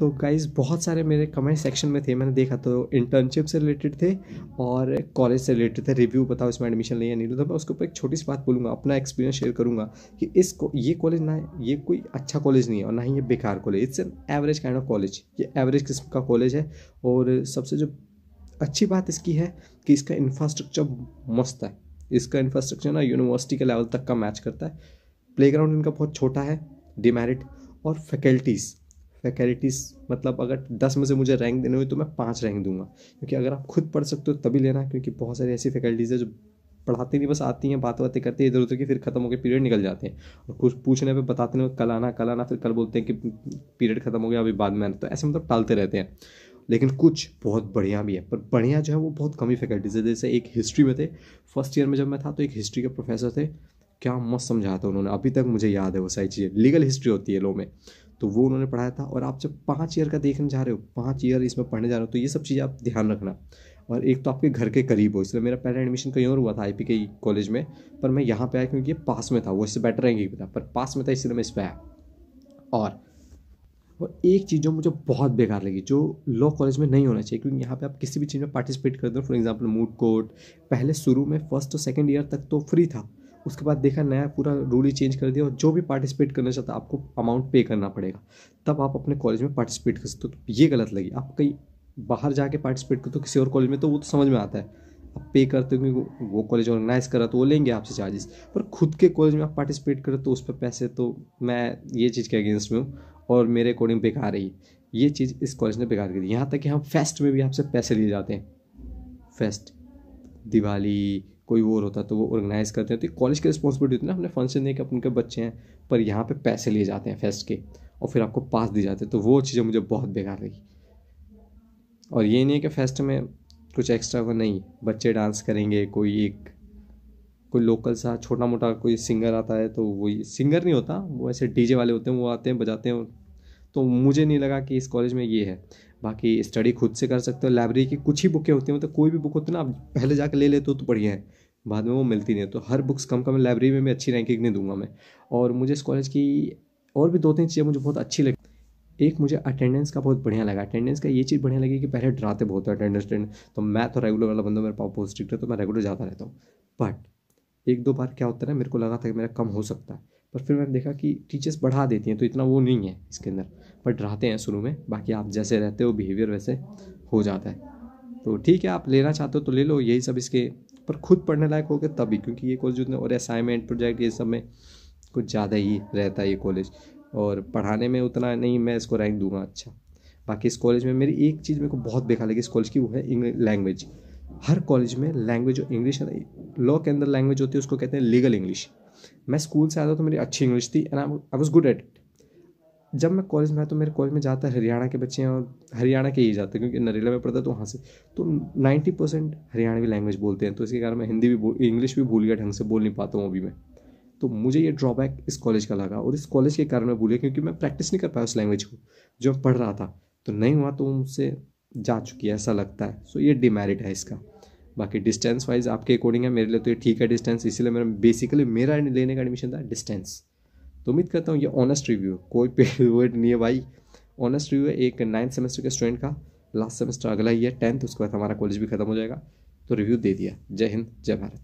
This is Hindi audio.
तो गाइज़ बहुत सारे मेरे कमेंट सेक्शन में थे मैंने देखा तो इंटर्नशिप से रिलेटेड थे और कॉलेज से रिलेटेड थे रिव्यू बताओ इसमें एडमिशन लिया नहीं तो मैं उसके ऊपर एक छोटी सी बात बोलूँगा अपना एक्सपीरियंस शेयर करूँगा कि इस ये कॉलेज ना ये कोई अच्छा कॉलेज नहीं है और ना ही ये बेकार college it's an average kind of college ये एवरेज किस्म का कॉलेज है और सबसे जो अच्छी बात इसकी है कि इसका इंफ्रास्ट्रक्चर मस्त है इसका इंफ्रास्ट्रक्चर ना यूनिवर्सिटी के लेवल तक का मैच करता है प्लेग्राउंड इनका बहुत छोटा है डिमेरिट और फैकल्टीज़ फैकल्टीज़ मतलब अगर दस में से मुझे रैंक देने हुए तो मैं पाँच रैंक दूंगा क्योंकि अगर आप खुद पढ़ सकते हो तभी लेना क्योंकि बहुत सारी ऐसी फैकल्टीज़ है जो पढ़ाते नहीं बस आती हैं बात बातें करते हैं इधर उधर की फिर खत्म होकर पीरियड निकल जाते हैं और कुछ पूछने पे बताते हैं कल आना कल आना फिर कल बोलते हैं कि पीरियड खत्म हो गया अभी बाद में आना तो ऐसे मतलब टालते रहते हैं लेकिन कुछ बहुत बढ़िया भी है पर बढ़िया जो है वो बहुत कमी फैकल्टीज है जैसे एक हिस्ट्री में थे फर्स्ट ईयर में जब मैं था तो एक हिस्ट्री के प्रोफेसर थे क्या मस्त था उन्होंने अभी तक मुझे याद है वो सारी चीज़ें लीगल हिस्ट्री होती है लो में तो वो उन्होंने पढ़ाया था और आप जब पाँच ईयर का देखने जा रहे हो पाँच ईयर इसमें पढ़ने जा रहे हो तो ये सब चीज़ें आप ध्यान रखना और एक तो आपके घर के करीब हो इसलिए मेरा पहला एडमिशन कहीं और हुआ था आई पी के कॉलेज में पर मैं यहाँ पे आया क्योंकि ये पास में था वो इससे बेटर रहेंगे पता पर पास में था इसलिए मैं इस पर आया और और एक चीज़ जो मुझे बहुत बेकार लगी जो लॉ कॉलेज में नहीं होना चाहिए क्योंकि यहाँ पे आप किसी भी चीज़ में पार्टिसिपेट करते हो फॉर एग्जांपल मूड कोर्ट पहले शुरू में फर्स्ट और सेकंड ईयर तक तो फ्री था उसके बाद देखा नया पूरा रूल ही चेंज कर दिया और जो भी पार्टिसिपेट करना चाहता है आपको अमाउंट पे करना पड़ेगा तब आप अपने कॉलेज में पार्टिसिपेट कर सकते हो तो ये गलत लगी आप कहीं बाहर जाके पार्टिसिपेट करते हो किसी और कॉलेज में तो वो तो समझ में आता है आप पे करते हो क्योंकि वो कॉलेज ऑर्गेनाइज करा तो वो लेंगे आपसे चार्जेस पर खुद के कॉलेज में आप पार्टिसिपेट करें तो उस पर पैसे तो मैं ये चीज़ के अगेंस्ट में हूँ और मेरे अकॉर्डिंग बेकार रही ये चीज़ इस कॉलेज ने बेकार करी यहाँ तक कि हम फेस्ट में भी आपसे पैसे लिए जाते हैं फेस्ट दिवाली कोई और होता है तो वो ऑर्गेनाइज़ करते हैं तो कॉलेज की रिस्पॉन्सिबिलिटी होती है ना अपने फंक्शन नहीं कि अपन के बच्चे हैं पर यहाँ पे पैसे लिए जाते हैं फेस्ट के और फिर आपको पास दिए जाते हैं तो वो चीज़ें मुझे बहुत बेकार लगी और ये नहीं है कि फेस्ट में कुछ एक्स्ट्रा वो नहीं बच्चे डांस करेंगे कोई एक कोई लोकल सा छोटा मोटा कोई सिंगर आता है तो वही सिंगर नहीं होता वो ऐसे डीजे वाले होते हैं वो आते हैं बजाते हैं तो मुझे नहीं लगा कि इस कॉलेज में ये है बाकी स्टडी खुद से कर सकते हो लाइब्रेरी की कुछ ही बुकें होती हैं मतलब कोई भी बुक होती है ना आप पहले जाकर ले लेते हो तो बढ़िया है बाद में वो मिलती नहीं तो हर बुक्स कम कम लाइब्रेरी में मैं अच्छी रैंकिंग नहीं दूंगा मैं और मुझे इस कॉलेज की और भी दो तीन चीज़ें मुझे बहुत अच्छी लगी एक मुझे अटेंडेंस का बहुत बढ़िया लगा अटेंडेंस का ये चीज़ बढ़िया लगी कि पहले डराते बहुत है अटेंडेंस तो मैं तो रेगुलर वाला बंदा मेरे पापा बहुत है तो मैं रेगुलर जाता रहता हूँ बट एक दो बार क्या होता है ना मेरे को लगा था कि मेरा कम हो सकता है पर फिर मैंने देखा कि टीचर्स बढ़ा देती हैं तो इतना वो नहीं है इसके अंदर बट रहते हैं शुरू में बाकी आप जैसे रहते हो बिहेवियर वैसे हो जाता है तो ठीक है आप लेना चाहते हो तो ले लो यही सब इसके पर खुद पढ़ने लायक हो गए तभी क्योंकि ये कॉलेज उतने और असाइनमेंट प्रोजेक्ट ये सब में कुछ ज़्यादा ही रहता है ये कॉलेज और पढ़ाने में उतना नहीं मैं इसको रैंक दूंगा अच्छा बाकी इस कॉलेज में मेरी एक चीज़ मेरे को बहुत बेकार लगी इस कॉलेज की वो है लैंग्वेज हर कॉलेज में लैंग्वेज इंग्लिश है ना लॉ के अंदर लैंग्वेज होती है उसको कहते हैं लीगल इंग्लिश मैं स्कूल से आता तो मेरी अच्छी इंग्लिश थी and I was good at it जब मैं कॉलेज में आया तो मेरे कॉलेज में जाता है हरियाणा के बच्चे हैं और हरियाणा के ही जाते हैं क्योंकि नरेला में पढ़ता तो वहाँ से तो नाइन्टी परसेंट हरियाणवी लैंग्वेज बोलते हैं तो इसके कारण मैं हिंदी भी इंग्लिश भी भूल गया ढंग से बोल नहीं पाता हूँ अभी मैं तो मुझे ये ड्रॉबैक इस कॉलेज का लगा और इस कॉलेज के कारण मैं भूल गया क्योंकि मैं प्रैक्टिस नहीं कर पाया उस लैंग्वेज को जो मैं पढ़ रहा था तो नहीं हुआ तो मुझसे जा चुकी है ऐसा लगता है सो so, ये डिमेरिट है इसका बाकी डिस्टेंस वाइज आपके अकॉर्डिंग है मेरे लिए तो ये ठीक है डिस्टेंस इसीलिए मेरा बेसिकली मेरा लेने का एडमिशन था डिस्टेंस तो उम्मीद करता हूँ ये ऑनेस्ट रिव्यू कोई वर्ड नहीं है भाई ऑनेस्ट रिव्यू है एक नाइन्थ सेमेस्टर के स्टूडेंट का लास्ट सेमेस्टर अगला ही है टेंथ उसके बाद हमारा कॉलेज भी खत्म हो जाएगा तो रिव्यू दे दिया जय हिंद जय भारत